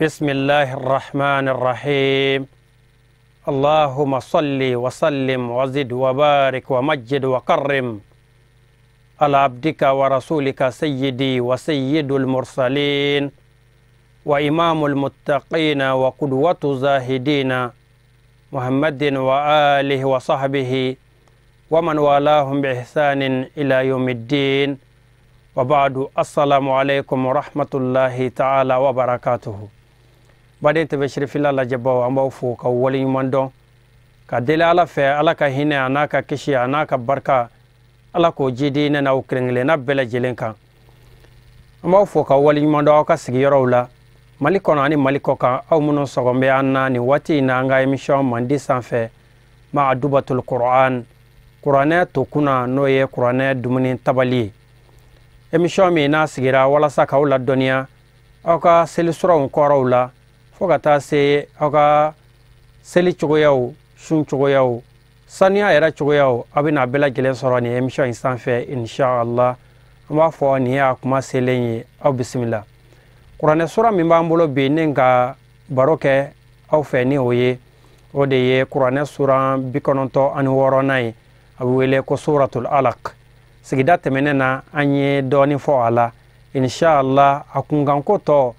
بسم الله الرحمن الرحيم اللهم صل وسلم وزد وبارك ومجد وكرم على عبدك ورسولك سيدي وسيد المرسلين وإمام المتقين وقدوة زاهدين محمد وآله وصحبه ومن والاهم بإحسان إلى يوم الدين وبعد السلام عليكم ورحمة الله تعالى وبركاته baden tɛbɛ sirifila lajɛbaw an b'aw fo ka waleɲuman dɔn ka deli ala fɛ ala ka hinɛ a n'a ka kisi a n'a ka barika ala k'o jidi ne n'aw kelenkelenna bɛɛ lajɛlen kan an b'aw fo ka waleɲuman dɔn aw ka sigiyɔrɔw la mali kɔnɔ ani mali kɔ kan aw minnu sɔgɔn bɛ an na ni waati in na an ka emisiyɔn mandi sanfɛ ma adubatul qur'an kuran kuranɛ to kunna n'o ye kuranɛ dumuni tabali ye emisiyɔn min n'a sigira walasa k'aw ladɔnniya aw ka selisɔrɔw kɔrɔw la fo ka taa se aw ka seli cogoyaw sun cogoyaw saniya yɛrɛ cogoyaw aw bɛna a bɛɛ lajɛlen sɔrɔ nin émission in sanfɛ inshaAllah an b'a fɔ nin y'a kuma selen ye aw bisimila kuranɛ sura min b'an bolo bi ne ka baro kɛ aw fɛ ni o ye o de ye kuranɛ sura bi kɔnɔntɔ ani wɔɔrɔnan ye a bɛ wele ko suratul alaq sigida tɛmɛnen na an ye dɔɔnin fɔ a la inshallah a kunkanko tɔ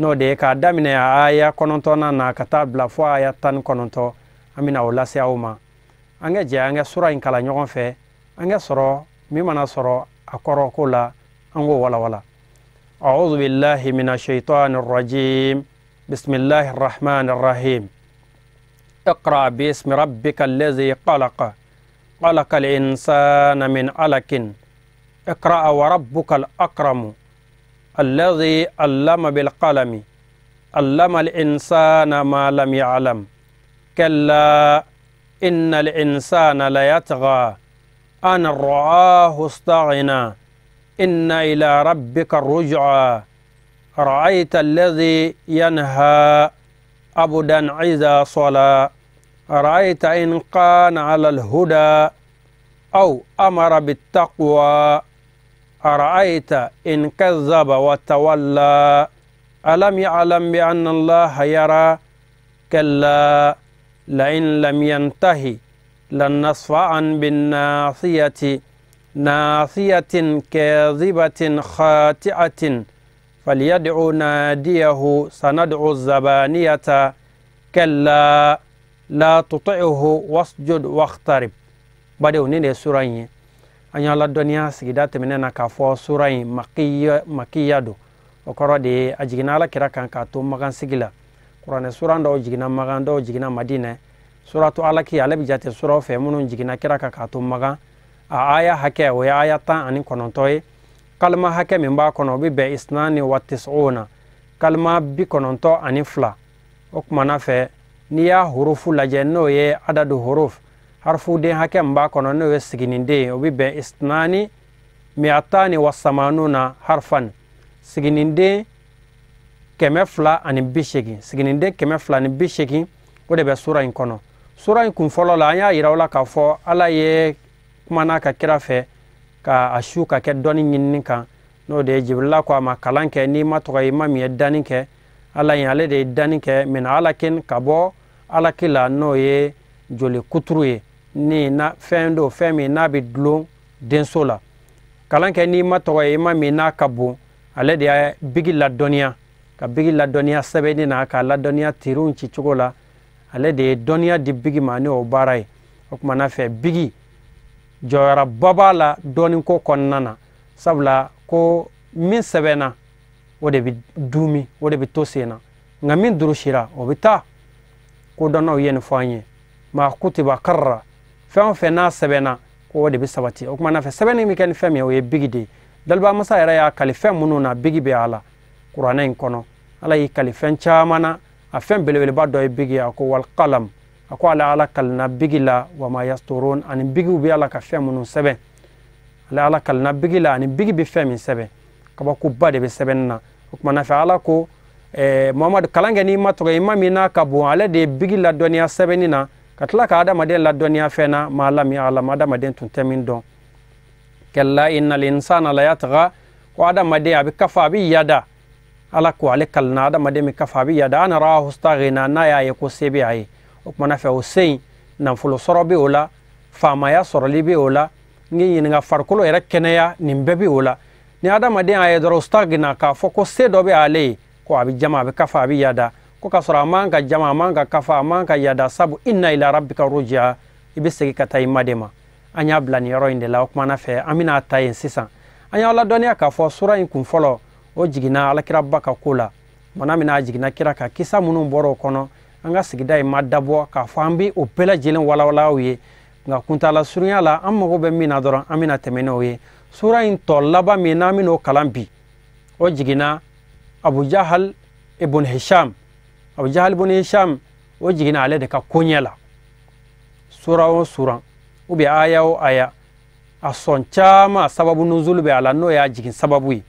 n'o de ye k'a daminɛ aya kɔnɔntɔnna na ka taa bila fɔ aya tan kɔnɔntɔn an bɛna o lase aw ma an ka jɛ an ka sura in kalan ɲɔgɔn fɛ an ka sɔrɔ min mana sɔrɔ a kɔrɔ ko la an k'o walawala أعوذ بالله من الشيطان الرجيم بسم الله الرحمن الرحيم اقرأ باسم ربك الذي قلق قلق الإنسان من علق اقرأ وربك الأكرم الذي علم بالقلم علم الإنسان ما لم يعلم كلا إن الإنسان ليطغى أن رآه استغنى إن إلى ربك الرجعى رأيت الذي ينهى أبدا إذا صلى رأيت إن كان على الهدى أو أمر بالتقوى أرأيت إن كذب وتولى ألم يعلم بأن الله يرى كلا لئن لم ينتهي لنصفعا بالناصية ناصية كاذبة خاطئة فليدع ناديه سندع الزبانية كلا لا تطعه واسجد واقترب بدون نيني an y'a ladɔnniya sigida tɛmɛnen na k'a fɔ sura in makiya makiya don o kɔrɔ de ye a jiginna ala kira kan k'a to magansigi la kuranɛ sura dɔw jiginna magan dɔw jiginna madinɛ suratu alaki ale bi jate suraw fɛ minnu jiginna kira kan k'a to magan a aya hakɛ o ye aya tan ani kɔnɔntɔ ye kalima hakɛ min b'a kɔnɔ o bi bɛn isnani wa tisuna kalima bi kɔnɔntɔ ani fila o kumana fɛ n'i y'a horofu lajɛ n'o ye adadu horuf harfuden hakɛ min b'a kɔnɔ n'o ye sigininden o bi bɛn isnani miatani wasamanuna harfan sigininden kɛmɛ fila ani bi sigininden kɛmɛ fila ani bi o de bɛ sura in kɔnɔ sura in kun fɔlɔ la an y'a yira aw la k'a fɔ ala ye kumana ka kira fɛ ka a su ka kɛ dɔɔni ɲinini kan n'o de ye jibirila ko a ma kalan kɛ n'i ma tɔgɔ i ma min ye danni kɛ ala ye ale de ye danni kɛ mina alakin ka bɔ alaki la n'o ye joli kuturu ye ni na fɛn do fɛn min n'a bɛ dulon denso la kalan kɛ n'i ma tɔgɔ ye i ma min n'a ka bon ale de ye bigi ladɔnniya ka bigi ladɔnniya sɛbɛnni na k'a ladɔnniya teriw ci cogo la ale de ye dɔnniya di bigi ma ni o baara ye o kumana fɛ bigi jɔyɔrɔba b'a la dɔɔniko kɔnɔna na sabula ko min sɛbɛnna o de bɛ dumi o de bɛ to sen na nka min durusira o bɛ taa kodɔnnaw ye nin fɔ an ye maa kutiba karra fɛn o fɛn n'a sɛbɛnna ko o de bɛ sabati o kuma fɛ sɛbɛnni min kɛ ni fɛn min ye o ye bigi de ye daliba masa yɛrɛ y'a kali fɛn minnu na bigi bɛ a la kuranɛ in kɔnɔ ala y'i kali fɛn caman na a fɛn belebeleba dɔ ye bigi a ko walikalam a ko ale ala kalina bigi la wama yastoron ani bigiw bɛ ala ka fɛn minnu sɛbɛn ale ala kalina bigi la ani bigi bɛ fɛn min sɛbɛn kabakoba de bɛ sɛbɛnni na o tuma fɛ ala ko ɛɛ muhamadu kalan kɛ n'i ma tɔgɔ i ma min n'a ka bon ale de ye bigi la sɛbɛnni na katla ka tila ka la ladɔnniya fena ma maa la min a lama adamaden tun temin don dɔn innal insana la yatgha ko adamaden a abi kafa bi yada ala ko ale kal na kalina adamaden mi kafa bi bɛ yada an rahu staghina n'a y'a ye ko sebi ay o kumana fɛ o se in nafolo sɔrɔ ola fa ma ya sɔrɔli bɛ o la n'i ɲininka farikolo yɛrɛ kɛnɛya nin bɛɛ bɛ o la ni adamaden y'a ay dɔrɔn staghina k'a foko se do bi ale ko abi jama bi kafa bi yada ko k'a sɔrɔ a man ka jama a man ka kafa a man ka yada sabu inna ila rabbika ruja i bɛ segin ka taa i ma ma an y'a bila nin yɔrɔ de la o kumana fɛ an bɛna ta yen sisan an y'aw ladɔnniya k'a fɔ sura in kun fɔlɔ o jiginna alakiraba ka ko la mana min a jiginna kira ka kisa minnu bɔra o kɔnɔ an ka sigida in ma dabɔ k'a fɔ an bɛ o bɛɛ lajɛlen ye nka kuntala surunya la an mago bɛ min na dɔrɔn an bɛna tɛmɛ n'o ye sura in tɔ laban min n'an bɛn'o kalan bi o jiginna abujahal ibn hisham abu jahal bun hisham o jiginna ale de ka koɲɛ la sura o sura u aya o aya a sɔn caman sababu nuzulu bɛ a la n'o y'a jigin sababu ye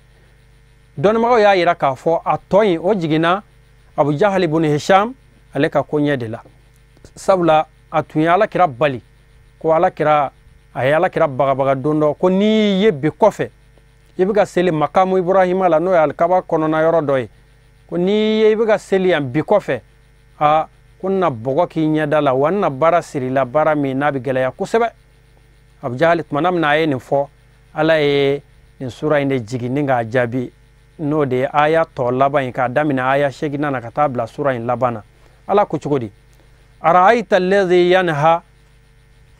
dɔnnibagaw y'a yira k'a fɔ a tɔ in o jiginna abu jahal bun hisham ale ka koɲɛ de la sabula a tun ye alakira bali ko alakira a ye alakira bagabaga don dɔ ko n'i ye bi kɔfɛ i bɛ ka seli makamu ibrahima la n'o ye alikaba kɔnɔna yɔrɔ dɔ ye ko n'i ye i bɛ ka seli yan bi kɔfɛ a ko n na bɔgɔ k'i ɲɛda la wa n na baara sirila baara min n'a bɛ gɛlɛya kosɛbɛ abujahali tumana min a ye nin fɔ ala ye nin sura in de jigin ni k'a jaabi n'o de ye aya tɔ laban in k'a daminɛ aya segina na ka taa bila sura in laban na ala ko cogo di araaita lezi yanha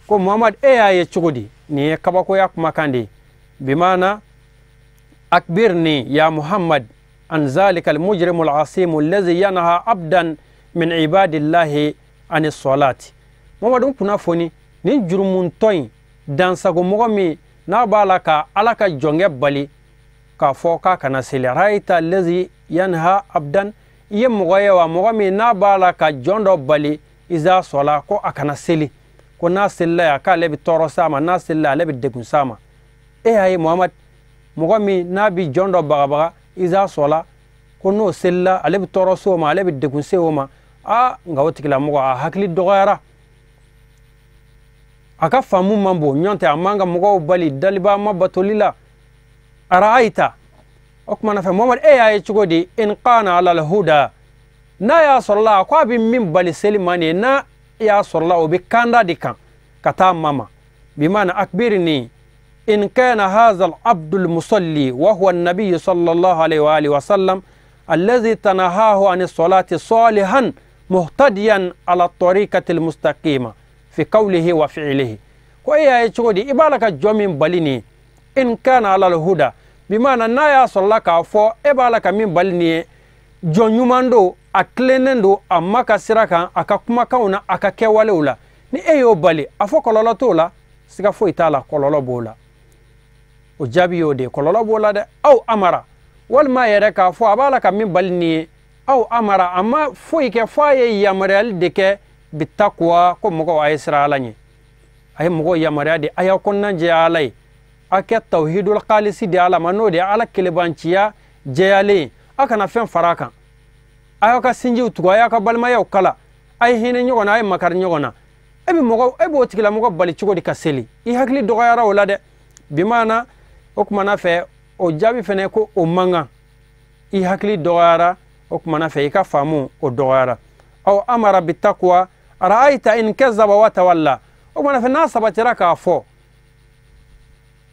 ko muhamad e y'a ye cogo di nin ye kabakoya kumakan de bimana akbirni ya muhammad عن ذلك المجرم العصيم الذي ينهى عبدا من عباد الله عن الصلاة ممدون كنافوني نين جرمونتوين دان ساقو مغمي نابالك علاك جونغ بالي كفوكا كان سيلي رايت الذي ينهى عبدا يمغيا ومغمي نابالك جونغ بالي إذا صلاة كو أكنا سيلي ko n'a selila yan k'ale bɛ tɔɔrɔ s'a ma n'a selila ale bɛ degun s'a ma e y'a ye muhamad iza sɔla ko n'o selila ale bɛ tɔɔrɔ se o ma ale bɛ degun se o ma a nka o tigilamɔgɔ a hakili dɔgɔyara a ka faamu man bon ɲɔn tɛ a man ka mɔgɔw bali dalibaama batoli la ara'aita o kumana fɛ mamad e y'a ye cogo di in qana ala alhuda n'a y'a sɔrɔla a ko a bɛ min bali seli ma nin ye n'a y'a sɔrɔla o bɛ kanda de kan ka taa ma ma bi maana akbiri ni إن كان هذا العبد المصلي وهو النبي صلى الله عليه وآله وسلم الذي تنهاه عن الصلاة صالحا مهتديا على الطريقة المستقيمة في قوله وفعله وإيا يتشغدي إبالك جومين بليني إن كان على الهدى بمعنى نايا صلاك أفو إبالك من بليني جون يماندو أكلنن دو أما كسركا أكا كما كونا أكا كيوالولا ni e y'o bali a fɔ kɔlɔlɔ t'o la siga foyi t'a la o jaabi y'o de kɔlɔlɔ b'o la dɛ aw amara walima yɛrɛ k'a fɔ a b'a la ka min bali nin ye aw amara a ma foyi kɛ fɔ a ye yamaruyali de kɛ bi takuwa ko mɔgɔw a ye sira ala ɲɛ a ye mɔgɔw yamaruya de a y'a kɔnɔna jɛya ala ye a kɛ tawhidul kalisi di ala ma n'o de ala kelebanciya jɛyalen a kana fɛn fara a kan a y'aw ka sinjiw tugu a y'a ka balimayaw kala a ye hinɛ ɲɔgɔn na a ye makari ɲɔgɔn na e bɛ mɔgɔ e b'o tigilamɔgɔ bali cogo di ka seli i hakili dɔgɔyara o la dɛ bi maana o kumana fɛ o jaabi fɛnɛ ko o man kan i hakili dɔgɔyara o kumana fɛ i ka faamu o dɔgɔyara aw amara bitakuwa araaita in kazaba wa tawalla o kumana fɛ n'a sabatira k'a fɔ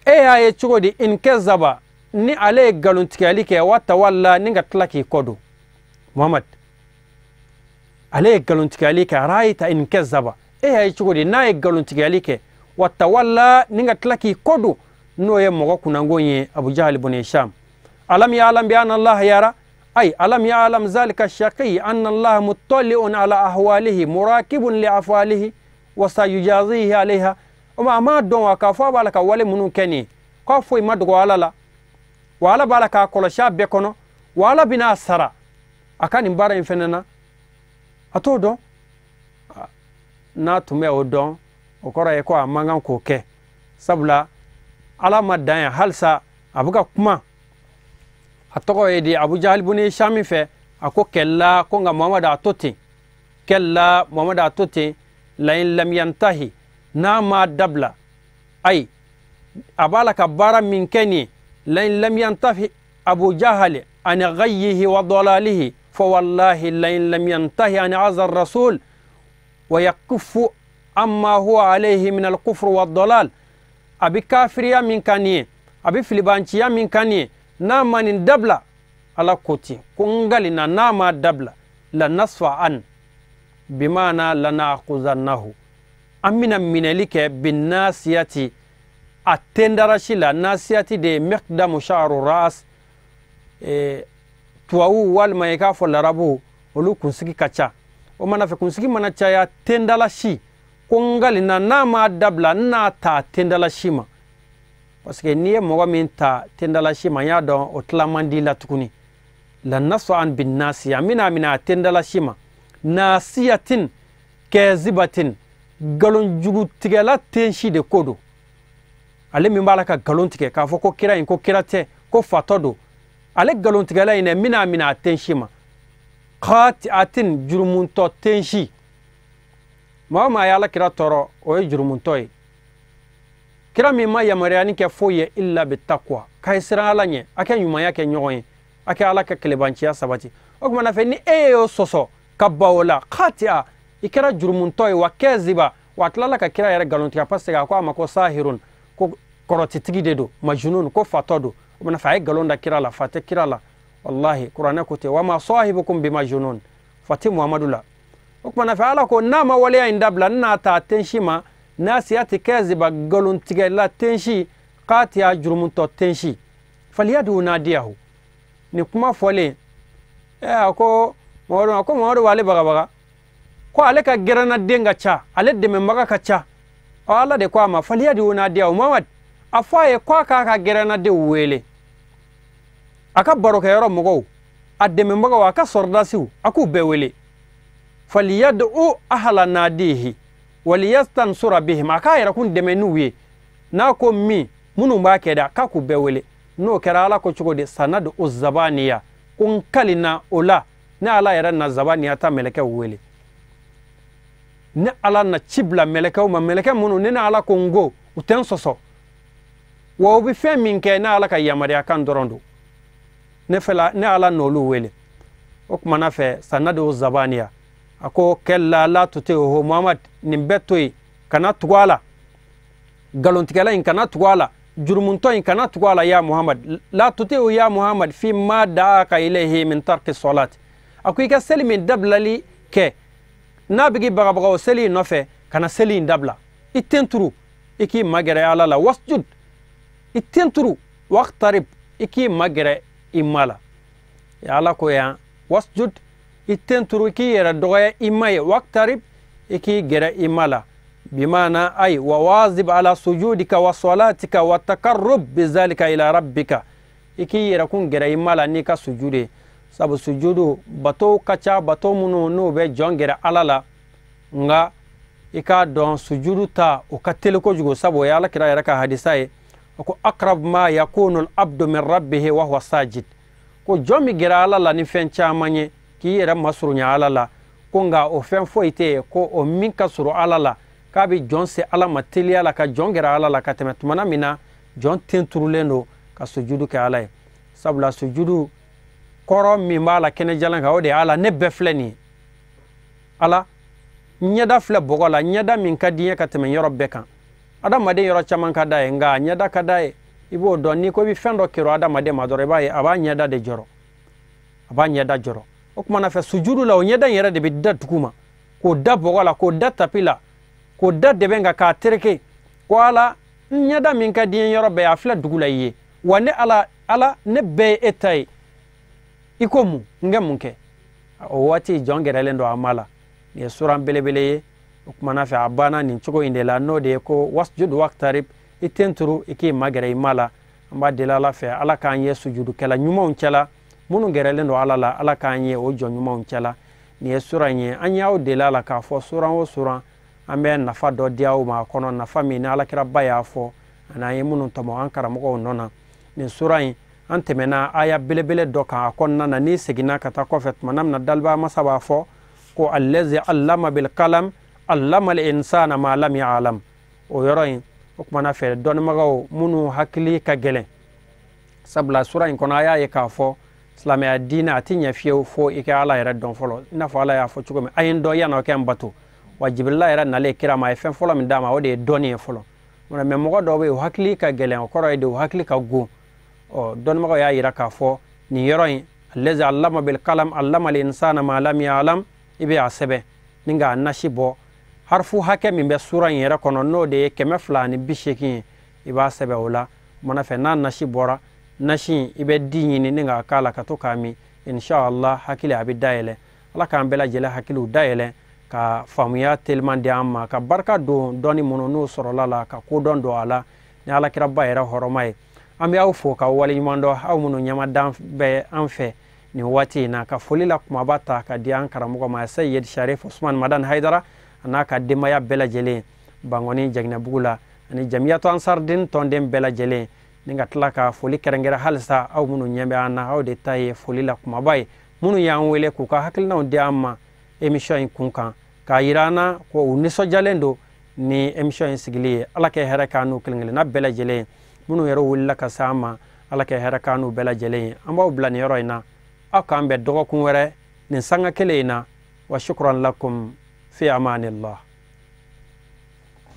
e y'a ye cogo di in kazaba ni ale ye galontigɛli kɛ wa tawalla ni ka tila k'i kɔ don muhamad ale ye galontigɛli kɛ araaita in kazaba e y'a ye cogo di n'a ye galontigɛli kɛ wa tawalla ni ka tila k'i kɔ don n'o ye mɔgɔ kunnangon ye abujahali bun hisham alam ya alam bi anna allaha yara ay alam ya alam zalika shaqi anna allaha muttaliun ala ahwalihi murakibun li afwalihi wa sayujazihi alaiha oma m'a don wa k'a fɔ a b'a la ka wale minnu kɛ nin ye k'a foyi ma dogo ala la wa ala b'a la k'a kɔlɔsi a bɛɛ kɔnɔ wa ala bɛna a sara a ka nin baara in fɛnɛ na a t'o dɔn n'a tun bɛ o dɔn o kɔrɔ ye ko a man kan k'o kɛ sabula ala ma dan ya halisa a kuma a edi abu di buni shami fe ako kella ko nga muhamadu a kella ten kɛlila la in lam yantahi n'a ma dabla ai abala kabara min keni la in lam yantahi abu layin lamiyantahi abujahali ani ghayihi wa dɔlalihi fo wallahi lam yantahi ani azar rasul ويكف عما هو عليه من الكفر والضلال abi bɛ kafiriya min ka nin ye a filibanciya min ka nin ye n'a ma nin dabila ala ko ten ko ngali na n'a ma dabila la nasfa an bi an bɛna minɛli kɛ bi nasiyati a tendarasi la nasiyati de ye miqdamu sha'ru ras e, tuwawu walima i k'a fɔ larabu olu kunsigi ka ca o mana fɛ kunsigi mana caya si. ko na n'a ma dabila n'a ta tendalasi ma paseke n'i ye mɔgɔ min ta tendalasi ma n y'a dɔn o tila man di la tuguni lannasu an bin nasi an bɛna minɛ a tendalasi ma nasiyatin kɛzibatin galonjugutigɛla tensi de ko don ale min b'a la ka galon tigɛ k'a fɔ ko kira in ko kira tɛ ko fatɔ don ale galontigɛla in dɛ n bɛna minɛ a tensi ma kaati atin jurumuntɔ tensi maa o maa ye alakira tɔɔrɔ o ye jurumuntɔ ye kira min ma yamaruyani kɛ foyi ye illa bi taqwa k'a ye siran ala ɲɛ a kɛ ɲumanya kɛ ɲɔgɔn ye a kɛ ala ka kɛlɛbanciya sabati o kumana fɛ ni e y'o sɔsɔ ka ba o la khatia i kɛra jurumuntɔ ye wa kɛziba wa a tilala ka kira yɛrɛ galontigɛ parce que a ko a ma ko sahirun ko kɔrɔtitigi de don majnun ko fatɔ don o kumana fɛ a ye galon da kira la fa tɛ kira la wallahi kuranɛ ko ten wa ma sahibukum bi majnun fati muhamadu la o kumana fɛ ala ko n'a ma waleya in dabila n n'a ta tensi ma n'a siya ti kɛ ziba galontigɛla tensi k'a ti a jurumutɔ tensi faliya de n'a o. nin kuma fɔlen ɛ a ko mamadu a ko mamadu b'ale bagabaga ko ale ka den ka ca ale dɛmɛbaga ka ca ɔ ala de ko a ma faliya de n'a diyahu mamadu a fɔ a ye ka k'a k'a ka gɛrɛnaden wele a ka barokɛyɔrɔ mɔgɔw a dɛmɛbagaw a ka sɔrɔdasiw a k'u bɛɛ wele falyad'u ahla nadihi waliyastansura bihim a k'a yɛrɛ kun dɛmɛ n'u ye n'a ko min munu b'a kɛ da k'a k'u bewele wele n'o kɛra ala ko cogo di sanadu o kun ko n na o la ne ala yɛrɛ na zabaniya ta mɛlɛkɛw wele ne ala na ci bila mɛlɛkɛw ma mɛlɛkɛ minnu ne na ala ko uten soso u tɛ n sɔsɔ wa u bɛ fɛn min kɛ ne ala ka yamariya kan dɔrɔn do ne fɛla ne ala n'olu wele o tumana fɛ sanadu o zabaniya ako kella kɛlla la tute oho muhamad nin bɛɛ to kana tugu a la galontigɛla in kana tugu a la jurumuntɔ in kana tugu a la ya muhamad la tute o ya muhamad fi ma daa ka ilayhi min tarki solat a ko i ka seli min dabilali kɛ n'a bigi bagabaga o seli in nɔfɛ kana seli in dabila i tenturu i k'i magɛrɛ ala la wasjud i tenturu waqtarib i k'i magɛrɛ i ma la ala ko yan wasjud i tenturu k'i yɛrɛ dɔgɔya i ma ye waktarib i k'i gɛrɛ i ma la bimana ay wawazib ala sujudika wa salatika wa takarrub bizalika ila rabbika i k'i yɛrɛ gɛrɛ i ma la n'i ka sujude sabu sujudu batow ka ca bato minnu n'u bɛ jɔn gɛrɛ ala la nga i k'a dɔn sujudu ta o ka teli kojugu sabu o ye alakira yɛrɛ ka hadisa ye a ko akrab ma yakunu labdu min rabbihi wa sajid ko jɔn mi gɛrɛ ala la ni fɛn caaman ye k'i yɛrɛ masurunya ala la ko nka o fɛn foyi tɛ ye ko o min ka surun ala la k'a bɛ jɔn se ala ma teliya la ka jɔn gɛrɛ ala la ka tɛmɛ tumana min na jɔn ten turulen don ka sojudu kɛ ala ye sabula sojudu kɔrɔ min b'a la kɛnɛjalan kan o de ye ala ne bɛɛ filɛ nin ye ala ɲɛda filɛ bɔgɔ la ɲɛda min ka di n ye ka tɛmɛ yɔrɔ bɛɛ kan adamaden yɔrɔ caman ka d'a ye nka ɲɛda ka d'a ye i b'o dɔn n'i ko i bɛ fɛn dɔ kɛrɛ adamaden ma dɔrɔn i b'a ye a b'a ɲɛda de jɔrɔ a b'a ɲɛda jɔrɔ o kumana fɛ sujudu la o ɲɛda yɛrɛ de bɛ da duguma k'o da bɔgɔ la k'o da tapi la k'o da dɛbɛn kan k'a tereke wala ala n ɲɛda min ka di n ye yɔrɔ bɛɛ a filɛ dugu la i ye wa ne ala ala ne bɛɛ ye e ta ye i ko n kɛ mun kɛ o waati jɔn gɛrɛlen don a ma la nin ye suran belebele ye o kumana fɛ a banna nin cogo de la n'o de ye ko wasjudu waktarib i ten turu i k'i magɛrɛ i ma la an b'a deli ala fɛ ala k'an ye sujudukɛla ɲumanw cɛla minnu gɛrɛlen don ala la ala k'an ye o jɔnɲumanw cɛla nin ye sura ye an y'aw deli a la k'a fɔ suran o suran an bɛ nafa dɔ di aw ma a kɔnɔ nafa min ni alakiraba y'a fɔ ani an ye minnu tɔmɔ an karamɔgɔw nɔ na nin sura in an tɛmɛna aya belebele dɔ kan a kɔnɔna na n'i seginna ka taa kɔfɛ tumana min na masa b'a fɔ ko allazi allama bilkalam allama linsana ma lam ya'lam o yɔrɔ in o kumana fɛ dɔnnibagaw minnu hakili ka gɛlɛn sabula sura in kɔnɔ a y'a ye k'a fɔ silamɛya diinɛ a ti ɲɛ fiyewu fo i ka ala yɛrɛ dɔn fɔlɔ i n'a fɔ ala y'a fɔ cogo min a ye n dɔn yanni o kɛ n bato wa jibirila yɛrɛ nalen kira ma a ye fɛn fɔlɔ min d'a ma o de ye dɔnni ye fɔlɔ mɛ mɔgɔ dɔw bɛ yen u hakili ka gɛlɛn o kɔrɔ ye de u hakili ka gon ɔ dɔnnibagaw y'a yira k'a fɔ nin yɔrɔ in alezi alama bil kalam alama le insana ma alam ya alam i bɛ a sɛbɛn ni k'a nasi bɔ harifu hakɛ min bɛ sura in yɛrɛ kɔnɔ n'o de ye kɛmɛ fila ani bi seegin ye i b'a sɛbɛn o la mana fɛ n'a nasi bɔra nasi i bɛ di ɲini ni k'a k'a la ka to k'a min inshallah hakili a bɛ dayɛlɛ ala k'an bɛɛ lajɛlen hakiliw dayɛlɛ ka faamuya teliman di an ma ka barika don dɔɔni minnu n'o sɔrɔla la ka kodɔn don a la ni alakira ba yɛrɛ hɔrɔma ye an bɛ aw fo ka waleɲuman dɔ aw minnu ɲɛmadan bɛ an fɛ nin waati in na ka foli la kumaba ta ka di an karamɔgɔ ma sayyid sharif usman madan haidara a n'a ka denbaya bɛɛ lajɛlen bangɔni jaginɛbugu la ani jamiyatu ansarden tɔnden bɛɛ lajɛlen ni ka tila ka foli kɛrɛnkɛrɛ halisa aw minnu ɲɛ bɛ an na aw de ta ye foli la kumaba ye minnu y'an wele k'u ka hakilinaw di an ma emisiyɔn in kun kan k'a yira an na ko u nisɔndiyalen do ni emisiyɔn in sigili ye ala kɛ hɛrɛ k'an n'u kelenkelenna bɛɛ lajɛlen minnu yɛrɛ wulila ka se an ma ala kɛ hɛrɛ k'an n'u bɛɛ lajɛlen ye an b'aw bila nin yɔrɔ in na aw k'an bɛn dɔgɔkun wɛrɛ nin sanga kelen in na wa shukran lakum fi amanillah